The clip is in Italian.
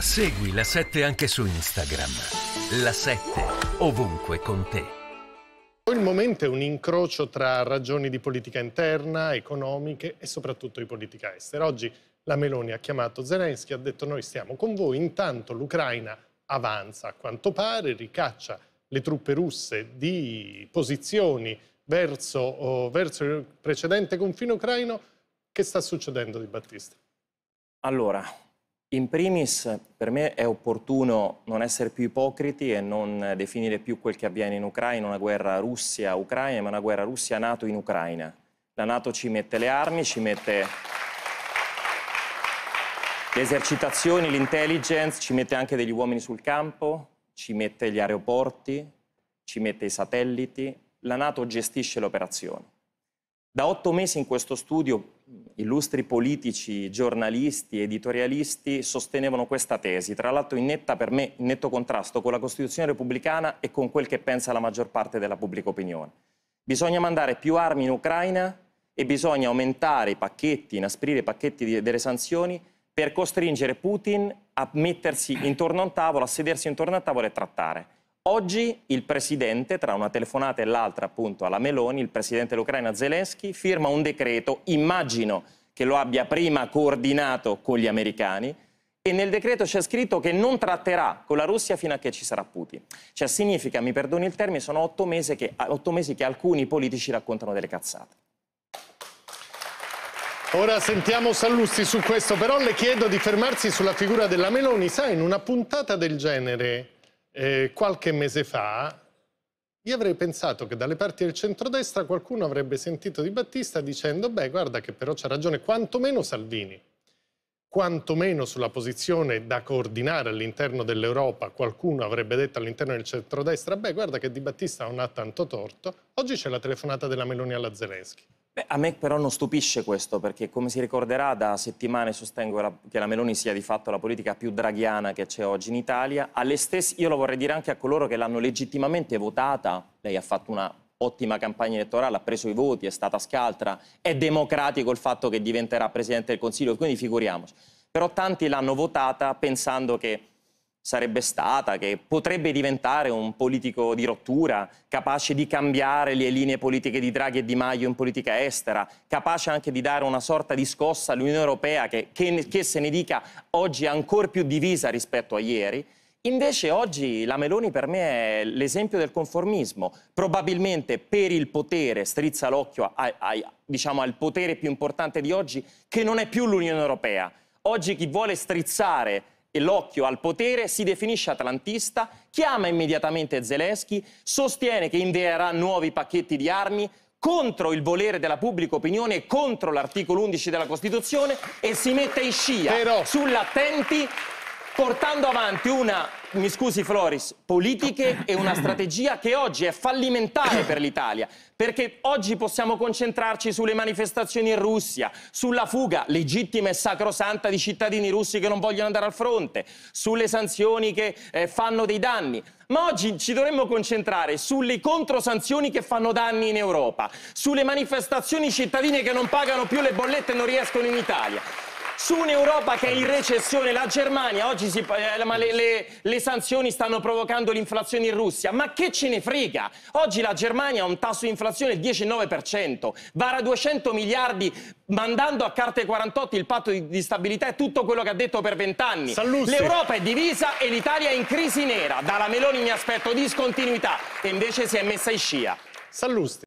Segui la 7 anche su Instagram. La 7 ovunque con te. Il momento è un incrocio tra ragioni di politica interna, economiche e soprattutto di politica estera. Oggi la Meloni ha chiamato Zelensky e ha detto noi stiamo con voi, intanto l'Ucraina avanza a quanto pare, ricaccia le truppe russe di posizioni verso, verso il precedente confine ucraino. Che sta succedendo di Battista? Allora, in primis, per me è opportuno non essere più ipocriti e non definire più quel che avviene in Ucraina una guerra Russia-Ucraina, ma una guerra Russia-NATO in Ucraina. La NATO ci mette le armi, ci mette le esercitazioni, l'intelligence, ci mette anche degli uomini sul campo, ci mette gli aeroporti, ci mette i satelliti. La NATO gestisce l'operazione. Da otto mesi in questo studio illustri politici, giornalisti, editorialisti sostenevano questa tesi, tra l'altro in netta per me, in netto contrasto con la Costituzione repubblicana e con quel che pensa la maggior parte della pubblica opinione. Bisogna mandare più armi in Ucraina e bisogna aumentare i pacchetti, inasprire i pacchetti delle sanzioni per costringere Putin a mettersi intorno a un tavolo, a sedersi intorno a un tavolo e trattare. Oggi il Presidente, tra una telefonata e l'altra appunto alla Meloni, il Presidente dell'Ucraina Zelensky, firma un decreto, immagino che lo abbia prima coordinato con gli americani, e nel decreto c'è scritto che non tratterà con la Russia fino a che ci sarà Putin. Cioè significa, mi perdoni il termine, sono otto mesi che, otto mesi che alcuni politici raccontano delle cazzate. Ora sentiamo Sallusti su questo, però le chiedo di fermarsi sulla figura della Meloni. Sai, in una puntata del genere eh, qualche mese fa, io avrei pensato che dalle parti del centrodestra qualcuno avrebbe sentito di Battista dicendo beh guarda che però c'ha ragione quantomeno Salvini, quantomeno sulla posizione da coordinare all'interno dell'Europa qualcuno avrebbe detto all'interno del centrodestra beh guarda che Di Battista non ha tanto torto, oggi c'è la telefonata della Meloni alla Zelensky. Beh, a me però non stupisce questo, perché come si ricorderà da settimane sostengo la, che la Meloni sia di fatto la politica più draghiana che c'è oggi in Italia. Stesse, io lo vorrei dire anche a coloro che l'hanno legittimamente votata, lei ha fatto una ottima campagna elettorale, ha preso i voti, è stata scaltra, è democratico il fatto che diventerà Presidente del Consiglio, quindi figuriamoci. Però tanti l'hanno votata pensando che sarebbe stata, che potrebbe diventare un politico di rottura, capace di cambiare le linee politiche di Draghi e Di Maio in politica estera, capace anche di dare una sorta di scossa all'Unione Europea che, che, che se ne dica oggi è ancora più divisa rispetto a ieri. Invece oggi la Meloni per me è l'esempio del conformismo. Probabilmente per il potere, strizza l'occhio a, a, diciamo, al potere più importante di oggi, che non è più l'Unione Europea. Oggi chi vuole strizzare e l'occhio al potere, si definisce atlantista, chiama immediatamente Zelensky, sostiene che invierà nuovi pacchetti di armi contro il volere della pubblica opinione e contro l'articolo 11 della Costituzione e si mette in scia Però... sull'attenti portando avanti una mi scusi Floris, politiche e una strategia che oggi è fallimentare per l'Italia, perché oggi possiamo concentrarci sulle manifestazioni in Russia, sulla fuga legittima e sacrosanta di cittadini russi che non vogliono andare al fronte, sulle sanzioni che eh, fanno dei danni. Ma oggi ci dovremmo concentrare sulle controsanzioni che fanno danni in Europa, sulle manifestazioni cittadine che non pagano più le bollette e non riescono in Italia su un'Europa che è in recessione, la Germania, oggi si, eh, ma le, le, le, sanzioni stanno provocando l'inflazione in Russia, ma che ce ne frega? Oggi la Germania ha un tasso di inflazione del 19%, vara 200 miliardi mandando a carte 48 il patto di, di stabilità e tutto quello che ha detto per vent'anni. L'Europa è divisa e l'Italia è in crisi nera, dalla Meloni mi aspetto discontinuità e invece si è messa in scia. Sallusti.